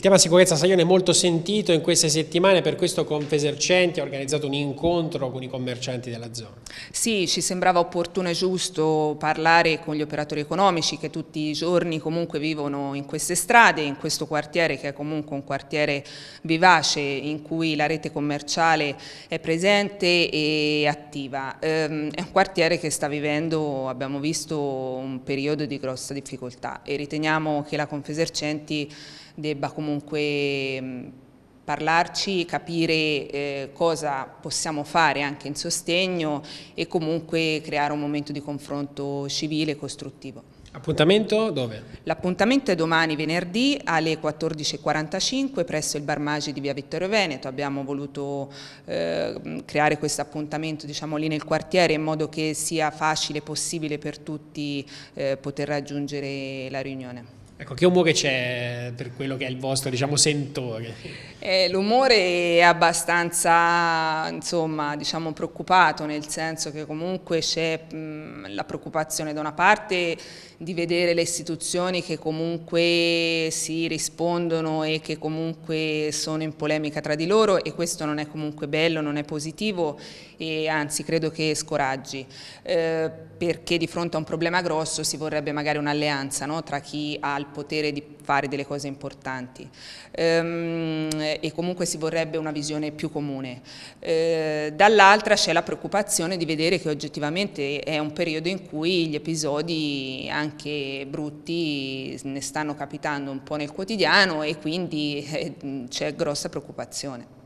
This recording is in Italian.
Il tema sicurezza Saglione è molto sentito in queste settimane, per questo Confesercenti ha organizzato un incontro con i commercianti della zona. Sì, ci sembrava opportuno e giusto parlare con gli operatori economici che tutti i giorni comunque vivono in queste strade, in questo quartiere che è comunque un quartiere vivace in cui la rete commerciale è presente e attiva. Ehm, è un quartiere che sta vivendo, abbiamo visto, un periodo di grossa difficoltà e riteniamo che la Confesercenti debba comunque comunque parlarci, capire eh, cosa possiamo fare anche in sostegno e comunque creare un momento di confronto civile e costruttivo. Appuntamento dove? L'appuntamento è domani venerdì alle 14.45 presso il Barmagi di via Vittorio Veneto. Abbiamo voluto eh, creare questo appuntamento diciamo, lì nel quartiere in modo che sia facile possibile per tutti eh, poter raggiungere la riunione. Ecco, che umore c'è per quello che è il vostro diciamo, sentore? Eh, l'umore è abbastanza insomma, diciamo, preoccupato, nel senso che comunque c'è la preoccupazione da una parte di vedere le istituzioni che comunque si rispondono e che comunque sono in polemica tra di loro e questo non è comunque bello, non è positivo e anzi credo che scoraggi, eh, perché di fronte a un problema grosso si vorrebbe magari un'alleanza no? tra chi ha il potere di fare delle cose importanti ehm, e comunque si vorrebbe una visione più comune. Eh, dall'altra c'è la preoccupazione di vedere che oggettivamente è un periodo in cui gli episodi anche brutti ne stanno capitando un po' nel quotidiano e quindi eh, c'è grossa preoccupazione.